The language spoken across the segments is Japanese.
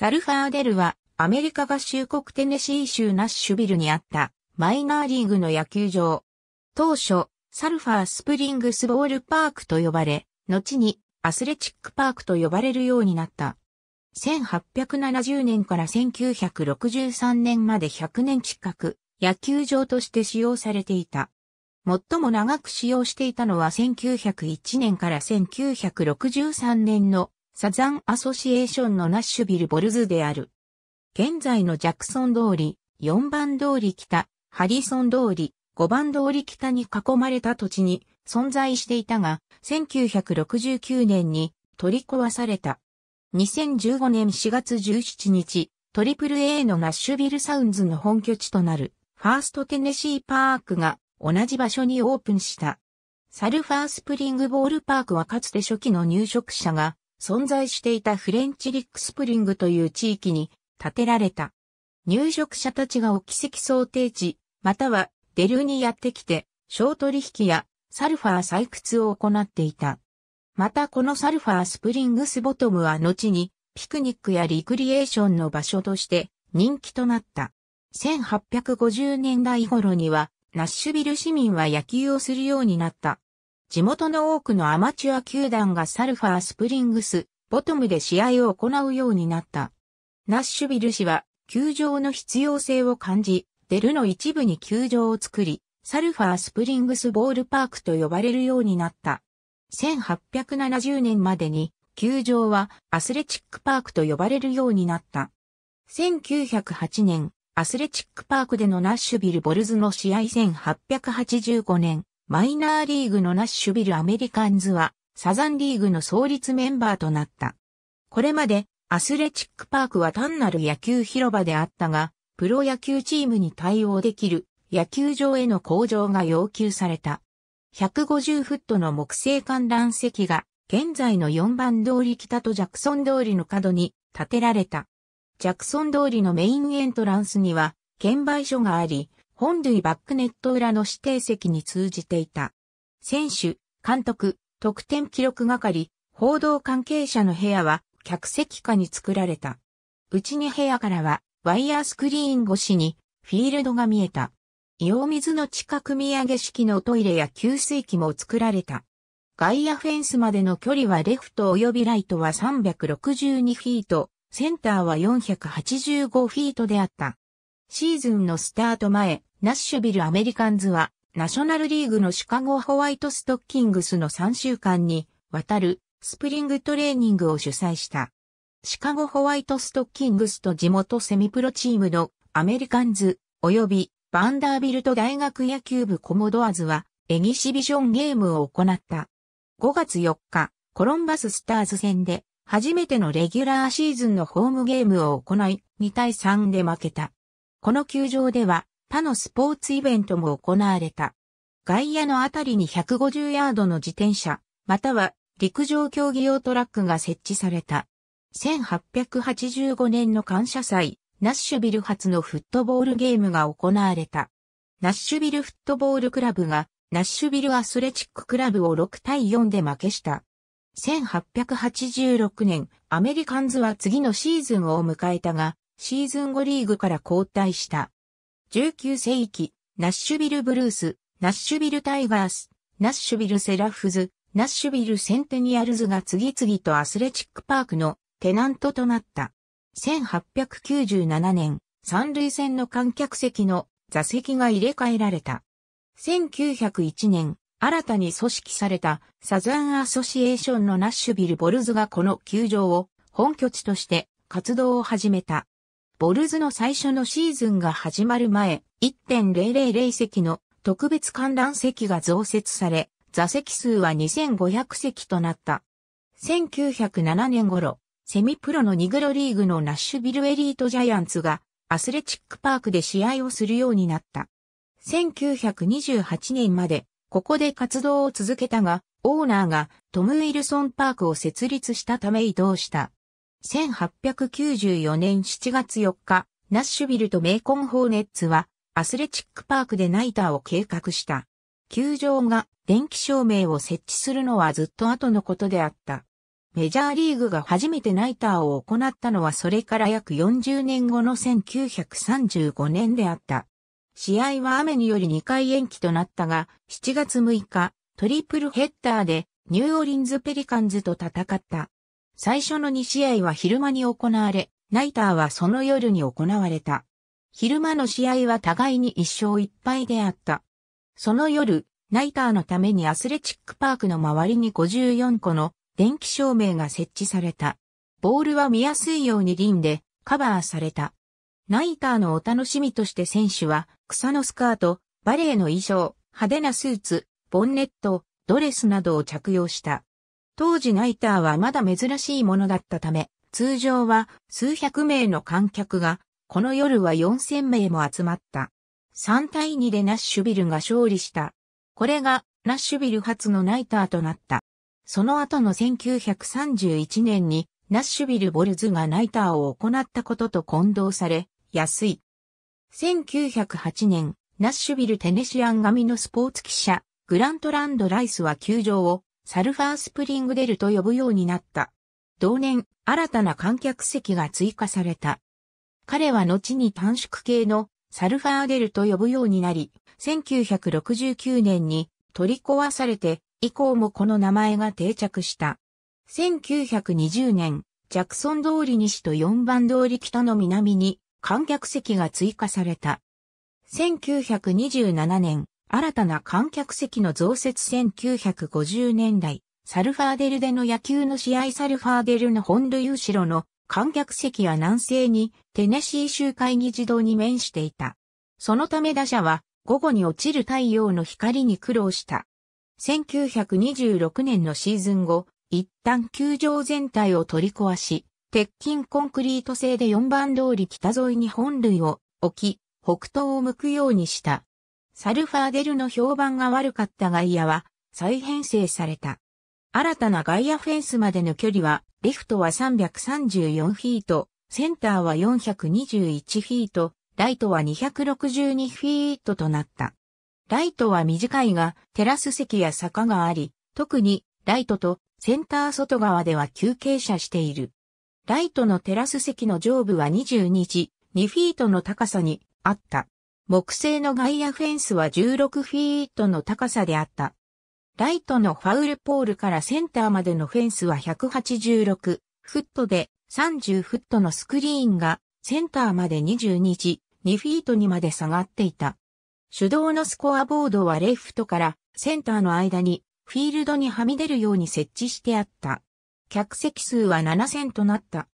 サルファーデルはアメリカ合衆国テネシー州ナッシュビルにあったマイナーリーグの野球場。当初、サルファースプリングスボールパークと呼ばれ、後にアスレチックパークと呼ばれるようになった。1870年から1963年まで100年近く野球場として使用されていた。最も長く使用していたのは1901年から1963年のサザンアソシエーションのナッシュビルボルズである。現在のジャクソン通り、4番通り北、ハリソン通り、5番通り北に囲まれた土地に存在していたが、1969年に取り壊された。2015年4月17日、トリプル a のナッシュビルサウンズの本拠地となる、ファーストテネシーパークが同じ場所にオープンした。サルファースプリングボールパークはかつて初期の入植者が存在していたフレンチリックスプリングという地域に建てられた。入植者たちが奇跡想定地、またはデルにやってきて、小取引やサルファー採掘を行っていた。またこのサルファースプリングスボトムは後にピクニックやリクリエーションの場所として人気となった。1850年代頃にはナッシュビル市民は野球をするようになった。地元の多くのアマチュア球団がサルファースプリングス、ボトムで試合を行うようになった。ナッシュビル氏は、球場の必要性を感じ、デルの一部に球場を作り、サルファースプリングスボールパークと呼ばれるようになった。1870年までに、球場はアスレチックパークと呼ばれるようになった。1908年、アスレチックパークでのナッシュビルボルズの試合1885年、マイナーリーグのナッシュビルアメリカンズは、サザンリーグの創立メンバーとなった。これまで、アスレチックパークは単なる野球広場であったが、プロ野球チームに対応できる野球場への向上が要求された。150フットの木製観覧席が、現在の4番通り北とジャクソン通りの角に建てられた。ジャクソン通りのメインエントランスには、券売所があり、本塁バックネット裏の指定席に通じていた。選手、監督、得点記録係、報道関係者の部屋は客席下に作られた。うちに部屋からはワイヤースクリーン越しにフィールドが見えた。硫水の近く見上げ式のトイレや給水器も作られた。外野フェンスまでの距離はレフト及びライトは362フィート、センターは485フィートであった。シーズンのスタート前、ナッシュビルアメリカンズは、ナショナルリーグのシカゴホワイトストッキングスの3週間にわたるスプリングトレーニングを主催した。シカゴホワイトストッキングスと地元セミプロチームのアメリカンズ及びバンダービルト大学野球部コモドアズはエギシビジョンゲームを行った。5月4日、コロンバススターズ戦で初めてのレギュラーシーズンのホームゲームを行い2対3で負けた。この球場では他のスポーツイベントも行われた。外野のあたりに150ヤードの自転車、または陸上競技用トラックが設置された。1885年の感謝祭、ナッシュビル初のフットボールゲームが行われた。ナッシュビルフットボールクラブがナッシュビルアスレチッククラブを6対4で負けした。1886年、アメリカンズは次のシーズンを迎えたが、シーズン後リーグから交代した。19世紀、ナッシュビルブルース、ナッシュビルタイガース、ナッシュビルセラフズ、ナッシュビルセンテニアルズが次々とアスレチックパークのテナントとなった。1897年、三塁線の観客席の座席が入れ替えられた。1901年、新たに組織されたサザンアソシエーションのナッシュビルボルズがこの球場を本拠地として活動を始めた。ボルズの最初のシーズンが始まる前、1.000席の特別観覧席が増設され、座席数は2500席となった。1907年頃、セミプロのニグロリーグのナッシュビルエリートジャイアンツがアスレチックパークで試合をするようになった。1928年までここで活動を続けたが、オーナーがトム・ウィルソンパークを設立したため移動した。1894年7月4日、ナッシュビルとメイコンホーネッツは、アスレチックパークでナイターを計画した。球場が電気照明を設置するのはずっと後のことであった。メジャーリーグが初めてナイターを行ったのはそれから約40年後の1935年であった。試合は雨により2回延期となったが、7月6日、トリプルヘッダーでニューオリンズペリカンズと戦った。最初の2試合は昼間に行われ、ナイターはその夜に行われた。昼間の試合は互いに1勝1敗であった。その夜、ナイターのためにアスレチックパークの周りに54個の電気照明が設置された。ボールは見やすいように輪でカバーされた。ナイターのお楽しみとして選手は草のスカート、バレエの衣装、派手なスーツ、ボンネット、ドレスなどを着用した。当時ナイターはまだ珍しいものだったため、通常は数百名の観客が、この夜は4000名も集まった。3対2でナッシュビルが勝利した。これがナッシュビル初のナイターとなった。その後の1931年にナッシュビル・ボルズがナイターを行ったことと混同され、安い。1908年、ナッシュビル・テネシアン紙のスポーツ記者、グラントランド・ライスは球場をサルファースプリングデルと呼ぶようになった。同年、新たな観客席が追加された。彼は後に短縮系のサルファーデルと呼ぶようになり、1969年に取り壊されて、以降もこの名前が定着した。1920年、ジャクソン通り西と4番通り北の南に観客席が追加された。1927年、新たな観客席の増設1950年代、サルファーデルでの野球の試合サルファーデルの本塁後ろの観客席は南西にテネシー州会議事堂に面していた。そのため打者は午後に落ちる太陽の光に苦労した。1926年のシーズン後、一旦球場全体を取り壊し、鉄筋コンクリート製で4番通り北沿いに本塁を置き、北東を向くようにした。サルファーデルの評判が悪かった外野は再編成された。新たな外野フェンスまでの距離は、レフトは334フィート、センターは421フィート、ライトは262フィートとなった。ライトは短いが、テラス席や坂があり、特にライトとセンター外側では休憩者している。ライトのテラス席の上部は22時、2フィートの高さにあった。木製の外野フェンスは16フィートの高さであった。ライトのファウルポールからセンターまでのフェンスは186フットで30フットのスクリーンがセンターまで22 2フィートにまで下がっていた。手動のスコアボードはレフトからセンターの間にフィールドにはみ出るように設置してあった。客席数は7000となった。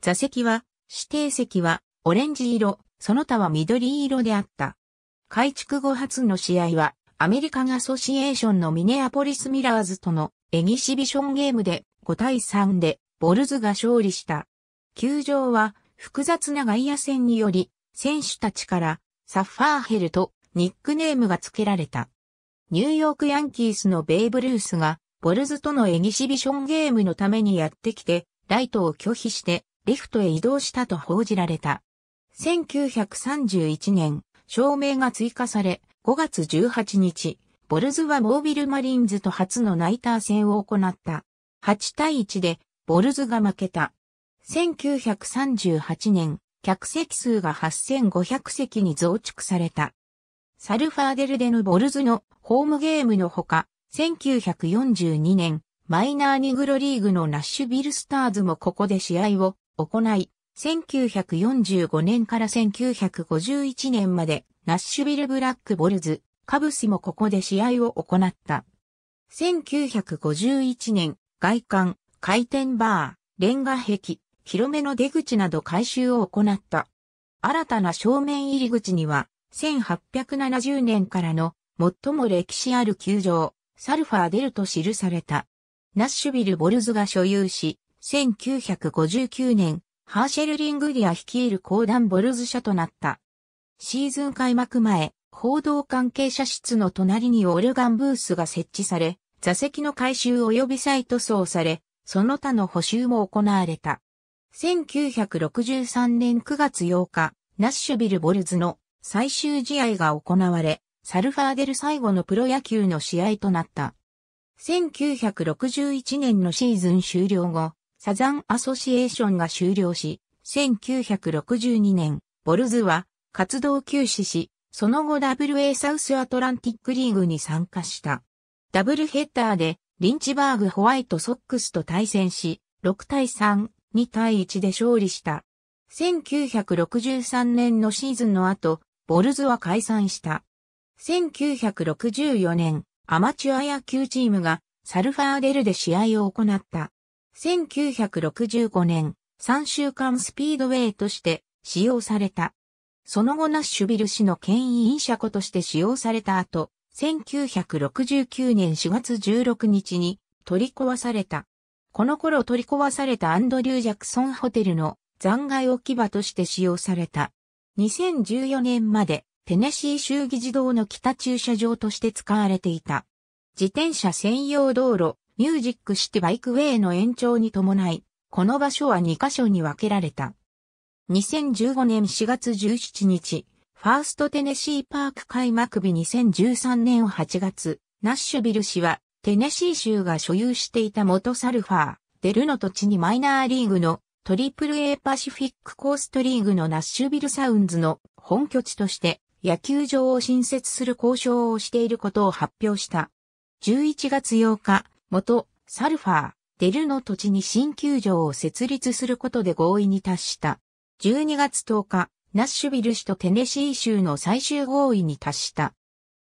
座席は指定席はオレンジ色、その他は緑色であった。改築後初の試合は、アメリカンアソシエーションのミネアポリス・ミラーズとのエギシビションゲームで5対3でボルズが勝利した。球場は複雑な外野戦により、選手たちからサッファーヘルとニックネームが付けられた。ニューヨークヤンキースのベイブ・ルースが、ボルズとのエギシビションゲームのためにやってきて、ライトを拒否して、リフトへ移動したと報じられた。1931年、照明が追加され、5月18日、ボルズはモービルマリンズと初のナイター戦を行った。8対1で、ボルズが負けた。1938年、客席数が8500席に増築された。サルファーデルデのボルズのホームゲームのほか、1942年、マイナーニグロリーグのナッシュビルスターズもここで試合を行い、1945年から1951年までナッシュビルブラックボルズ、カブスもここで試合を行った。1951年、外観、回転バー、レンガ壁、広めの出口など改修を行った。新たな正面入り口には、1870年からの最も歴史ある球場、サルファーデルと記された。ナッシュビル・ボルズが所有し、1959年、ハーシェルリングディア率いる公団ボルズ社となった。シーズン開幕前、報道関係者室の隣にオルガンブースが設置され、座席の回収及び再塗装され、その他の補修も行われた。1963年9月8日、ナッシュビルボルズの最終試合が行われ、サルファーデル最後のプロ野球の試合となった。1961年のシーズン終了後、サザンアソシエーションが終了し、1962年、ボルズは活動休止し、その後 WA サウスアトランティックリーグに参加した。ダブルヘッダーでリンチバーグホワイトソックスと対戦し、6対3、2対1で勝利した。1963年のシーズンの後、ボルズは解散した。1964年、アマチュア野球チームがサルファーデルで試合を行った。1965年、3週間スピードウェイとして使用された。その後ナッシュビル市の権威飲車庫として使用された後、1969年4月16日に取り壊された。この頃取り壊されたアンドリュー・ジャクソンホテルの残骸置き場として使用された。2014年までテネシー州議事堂の北駐車場として使われていた。自転車専用道路ミュージックシティバイクウェイの延長に伴い、この場所は2カ所に分けられた。2015年4月17日、ファーストテネシーパーク開幕日2013年8月、ナッシュビル氏は、テネシー州が所有していた元サルファー、デルの土地にマイナーリーグのトリプル a パシフィックコーストリーグのナッシュビルサウンズの本拠地として野球場を新設する交渉をしていることを発表した。11月8日、元、サルファー、デルの土地に新球場を設立することで合意に達した。12月10日、ナッシュビル市とテネシー州の最終合意に達した。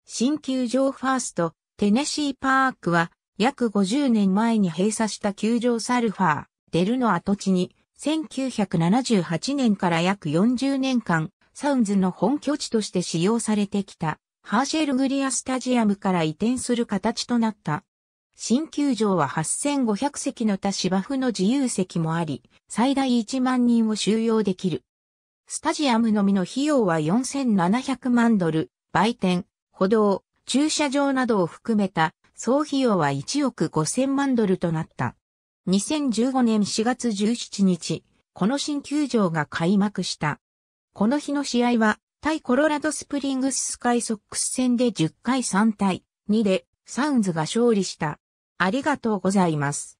新球場ファースト、テネシーパークは、約50年前に閉鎖した球場サルファー、デルの跡地に、1978年から約40年間、サウンズの本拠地として使用されてきた、ハーシェルグリアスタジアムから移転する形となった。新球場は8500席の他芝生の自由席もあり、最大1万人を収容できる。スタジアムのみの費用は4700万ドル、売店、歩道、駐車場などを含めた総費用は1億5000万ドルとなった。2015年4月17日、この新球場が開幕した。この日の試合は、対コロラドスプリングススカイソックス戦で10回3対2でサウンズが勝利した。ありがとうございます。